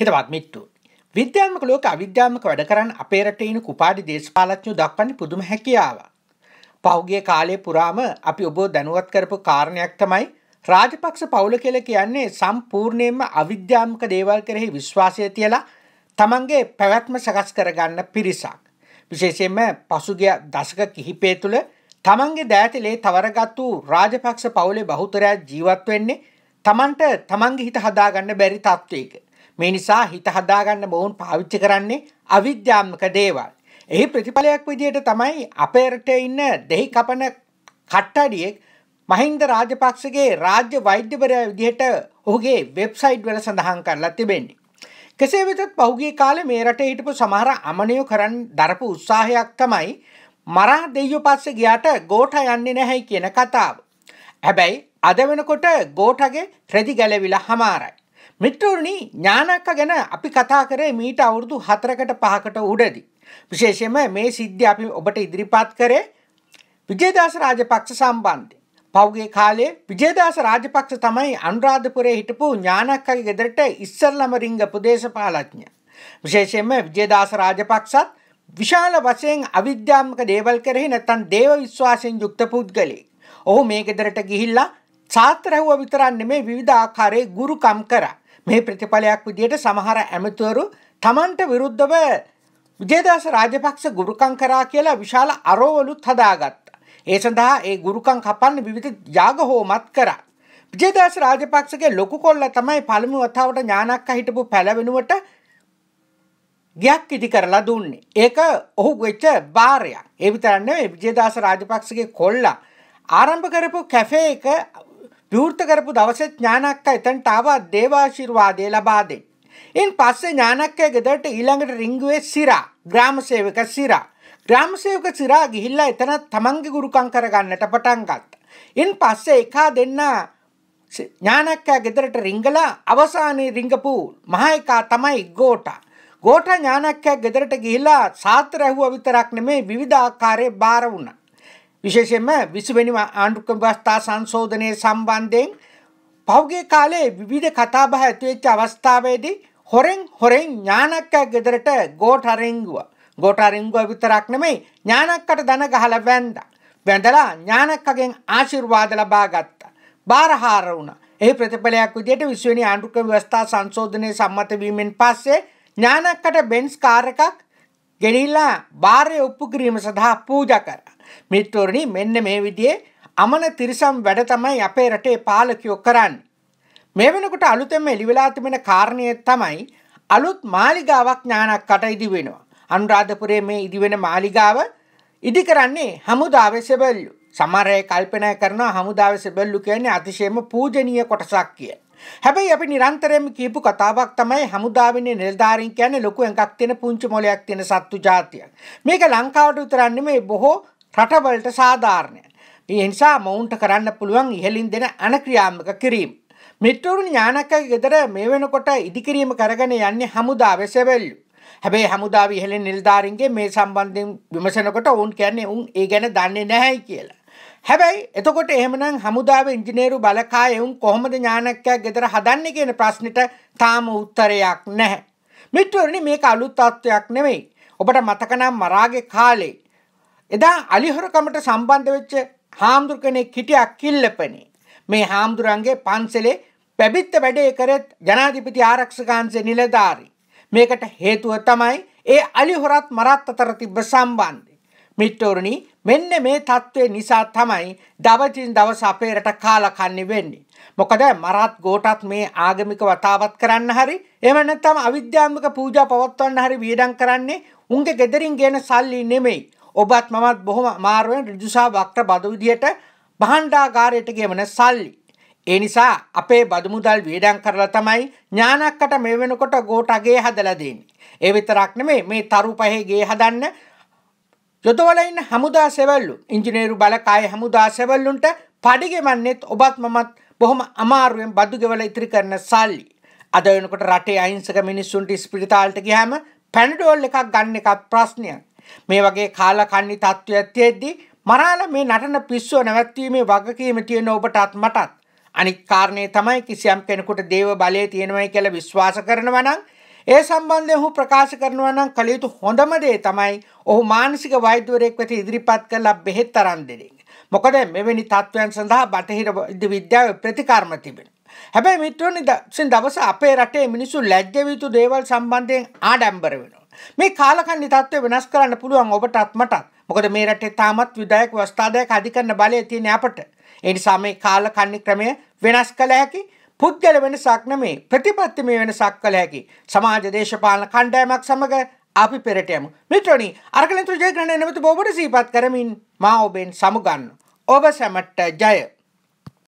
හිතවත් මිට්ටු. විද්‍යාත්මක ලෝක අවිද්‍යාත්මක වැඩ කරන්න අපේ රටේ ඉන කුපාඩි දේශපාලඥයෝ දක්වන්නේ පුදුම හැකියාව. පහුගිය කාලේ පුරාම අපි ඔබව දැනුවත් කරපු කාරණයක් තමයි රාජපක්ෂ පවුල කියලා කියන්නේ සම්පූර්ණයෙන්ම අවිද්‍යාත්මක දේවල් කෙරෙහි විශ්වාසය තියලා තමන්ගේ පැවැත්ම සකස් කරගන්න පිරිසක්. විශේෂයෙන්ම පසුගිය දශක කිහිපය තුළ තමන්ගේ දෑතිලේ තවරගත් වූ රාජපක්ෂ පවුලේ බහුතරයක් ජීවත් වෙන්නේ තමන්ට තමන්ගේ හිත හදාගන්න බැරි තත්ත්වයක. මේ නිසා හිත හදාගන්න මොවුන් පාවිච්චි කරන්නේ අවිද්‍යාත්මක දේවල්. එහි ප්‍රතිඵලයක් විදියට තමයි අපේ රටේ ඉන්න දෙහි කපන කට්ටඩියෙක් මහින්ද රාජපක්ෂගේ රාජ්‍ය වෛද්‍යවරයා විදිහට ඔහුගේ වෙබ්සයිට් වල සඳහන් කරලා තිබෙන්නේ. කෙසේ වෙතත් පහුගිය කාලේ මේ රටේ හිටපු සමහර අමනියෝ කරන් දරපු උත්සාහයක් තමයි මරා දෙයියෝ පස්සේ ගියාට ගෝඨ යන්නේ නැහැයි කියන කතාව. හැබැයි අද වෙනකොට ගෝඨගේ රෙදි ගැලවිලා හමාරයි. මිත්‍රෝණි ඥානක්ක ගැන අපි කතා කරේ මීට අවුරුදු හතරකට පහකට උඩදි. විශේෂයෙන්ම මේ සිද්ධිය අපි ඔබට ඉදිරිපත් කරේ විජේදාස රාජපක්ෂ සම්බන්ධයෙන්. පෞගේ කාලේ විජේදාස රාජපක්ෂ තමයි අනුරාධපුරයේ හිටපු ඥානක්කගේ ගෙදරට ඉස්සල්ලාම රිංගපු දේශපාලඥයා. විශේෂයෙන්ම විජේදාස රාජපක්ෂත් විශාල වශයෙන් අවිද්‍යාත්මක දේවල් කරෙහි නැත්නම් දේව විශ්වාසයෙන් යුක්ත පුද්ගලෙක්. ඔහු මේ ගෙදරට ගිහිල්ලා සාත්‍රහුව විතරක් නෙමේ විවිධ ආකාරයේ ගුරුකම් කරා. මේ ප්‍රතිඵලයක් විදියට සමහර ඇමතිවරු තමන්ට විරුද්ධව විජේදාස රාජපක්ෂ ගුරුකම් කරා කියලා විශාල අරෝවලුත් හදාගත්තා. ඒ සඳහා ඒ ගුරුකම් කපන්න විවිධ යාග හෝමත් කරා. විජේදාස රාජපක්ෂගේ ලොකු කොල්ල තමයි පළමු වතාවට ඥානක්ක හිටපු පැලවෙනුවට ගයක් ඉදි කරලා දුන්නේ. ඒක ඔහු වෙච්ච බාරයක්. ඒ විතරක් නෙවෙයි විජේදාස රාජපක්ෂගේ කොල්ලා ආරම්භ කරපු කැෆේ එක විවෘත කරපු දවසේ ඥානක්ක එතනට ආවා දේවාශිර්වාදය ලබා දෙන්න. ඉන් පස්සේ ඥානක්කගේ ගෙදරට ඊළඟට රිංගුවේ සිරා ග්‍රාමසේවක සිරා ග්‍රාමසේවක සිරා ගිහිල්ලා එතන තමන්ගේ ගුරුකම් කරගන්නට පටන් ගත්තා. ඉන් පස්සේ එකා දෙන්නා ඥානක්කයා ගෙදරට රිංගලා අවසානයේ රිංගපු මහයකා තමයි ගෝටා. ගෝටා ඥානක්කයා ගෙදරට ගිහිලා සාත්‍ර ඇහුවා විතරක් නෙමේ විවිධ ආකාරයේ බාර වුණා. විශේෂයෙන්ම විසිවැනි ආණ්ඩුක්‍රම ව්‍යවස්ථා සංශෝධනය සම්බන්ධයෙන් පහුගේ කාලේ විවිධ කතාබහ ඇතිවෙච්ච අවස්ථාවේදී හොරෙන් හොරෙන් ඥානක්කා ගෙදරට ගෝටරෙංගුව ගෝටරෙංගුව විතරක් නෙමෙයි ඥානක්කට දන ගහලා වැන්දා වැඳලා ඥානක්කගෙන් ආශිර්වාද ලබා ගත්තා බාරහාර වුණා එහි ප්‍රතිඵලයක් විදිහට විශ්වවිනි ආණ්ඩුක්‍රම ව්‍යවස්ථා සංශෝධනය සම්මත වීමෙන් පස්සේ ඥානක්කට බෙන්ස් කාර් එකක් ගෙනිලා බාරය ඔප්පු කිරීම සඳහා පූජා කරා මිත්‍රෝරණි මෙන්න මේ විදිහේ අමන තිරිසම් වැඩ තමයි අපේ රටේ පාලකයෝ කරන්නේ. මේ වෙනකොට අලුතෙන්ම එළිවෙලා තිබෙන කාරණය තමයි අලුත් මාලිගාවක් ඥානක් කට ඉදි වෙනවා. අනුරාධපුරයේ මේ ඉදිවෙන මාලිගාව ඉදි කරන්නේ හමුදාවේ සෙබල්ලු. සමහර අය කල්පනා කරනවා හමුදාවේ සෙබල්ලු කියන්නේ අතිශයම පූජනීය කොටසක් කියලා. හැබැයි අපි නිරන්තරයෙන්ම කියපු කතාවක් තමයි හමුදාවෙන්නේ නිලධාරීන් කියන්නේ ලොකු එකක් තියෙන පුංචි මොලයක් තියෙන සත්තු జాතියක්. මේක ලංකාවට විතරක් නෙමෙයි බොහෝ රටවලට සාධාරණය. ඒ නිසා මොවුන්ට කරන්න පුළුවන් ඉහලින් දෙන අනක්‍රියාමක කිරීම. මිටවරුන් ඥානකගේ ගෙදර මේ වෙනකොට ඉදිකිරීම කරගෙන යන්නේ හමුදා වෙසවැල්ලු. හැබැයි හමුදාව ඉහළ නිල්ධාරින්ගේ මේ සම්බන්ධයෙන් විමසනකොට ඔවුන් කියන්නේ උන් ඒ ගැන දන්නේ නැහැයි කියලා. හැබැයි එතකොට එහෙමනම් හමුදාව ඉංජිනේරු බලකාය එවුන් කොහොමද ඥානකයක් ගෙදර හදන්නේ කියන ප්‍රශ්නෙට තාම උත්තරයක් නැහැ. මිටවරණි මේක අලුත් තත්ත්වයක් නෙවෙයි. ඔබට මතකනම් මරාගේ කාලේ එදා අලිහොරකමට සම්බන්ධ වෙච්ච හාමුදුර කෙනෙක් හිටිය කිල්ලපනේ. මේ හාමුදුරන්ගේ පන්සලේ පැබිත්ත වැඩේ කරත් ජනාධිපති ආරක්ෂකංශ නිලධාරී. මේකට හේතුව තමයි ඒ අලිහොරත් මරත් අතර තිබ්බ සම්බන්ධය. මිට්ටෝරණි මෙන්න මේ தત્ත්වය නිසා තමයි දවසින් දවස අපේ රට කාලකන්නේ වෙන්නේ. මොකද මරත් ගෝටත් මේ ආගමික වතාවත් කරන්න හරි එහෙම නැත්නම් අවිද්‍යාත්මක පූජා පවත්වන්න හරි වියදම් කරන්නේ උන්ගේ gederin ගේන සල්ලි නෙමෙයි. ඔබත් මමත් බොහොම මාරුවෙන් ඍජුසා වක්‍ර බදු විදියට භාණ්ඩාගාරයට ගෙවන සල්ලි. ඒ නිසා අපේ බදු මුදල් වියදම් කරලා තමයි ඥානක්කට මේ වෙනකොට ගෝටගේ හදලා දෙන්නේ. ඒ විතරක් නෙමෙයි මේ තරු පහේ ගේ හදන්න යොදවල ඉන්න හමුදා සෙවල්ලු ඉංජිනේරු බලකාය හමුදා සෙවල්ලුන්ට පඩි ගෙවන්නෙත් ඔබත් මමත් බොහොම අමාරුවෙන් බදු ගෙවලා ඉතිරි කරන සල්ලි. අද වෙනකොට රටේ අහිංසක මිනිස්සුන්ට ස්පිරිතාලට ගියාම පැනඩෝල් එකක් ගන්න එකත් ප්‍රශ්නයක්. මේ වගේ කාලකන්නි තත්ත්වයක් තියෙද්දි මරාල මේ නටන පිස්සුව නැවැත්වීමේ වගකීම තියෙන ඔබටත් මටත් අනික් කාරණේ තමයි කිසියම් කෙනෙකුට දේව බලය තියෙනවයි කියලා විශ්වාස කරනවා නම් ඒ සම්බන්ධයෙන් ඔහු ප්‍රකාශ කරනවා නම් කළ යුතු හොඳම දේ තමයි ඔහු මානසික වෛද්‍යවරයෙක් වෙත ඉදිරිපත් කරලා බෙහෙත් තරම් දෙන්නේ. මොකද මෙවැනි තත්ත්වයන් සඳහා බටහිර විද්‍යාව ප්‍රතිකාරම තිබෙන. හැබැයි මිත්‍රෝනි දවස අපේ රටේ මිනිස්සු ලැජ්ජ දේවල් සම්බන්ධයෙන් ආඩම්බර වෙනවා. මේ කාලකන්ණි තත්ත්වය වෙනස් කරන්න පුළුවන් ඔබටත් මටත්. මොකද මේ රටේ තාමත් විධායක ව්‍යවස්ථාදායක අධිකරණ බලය තියෙන අපට. ඒ නිසා මේ කාලකන්ණි ක්‍රමය වෙනස් කළ හැකි. පුද්ගල වෙනසක් නෙමේ ප්‍රතිපත්තිමය වෙනසක් කළ හැකි. සමාජ දේශපාලන කණ්ඩායමක් සමග අපි පෙරට යමු. මිත්‍රණි, අරගලන්තු ජයග්‍රහණය නැවත ඔබට සිහිපත් කරමින් මා ඔබෙන් සමුගන්න. ඔබ සැමට ජය.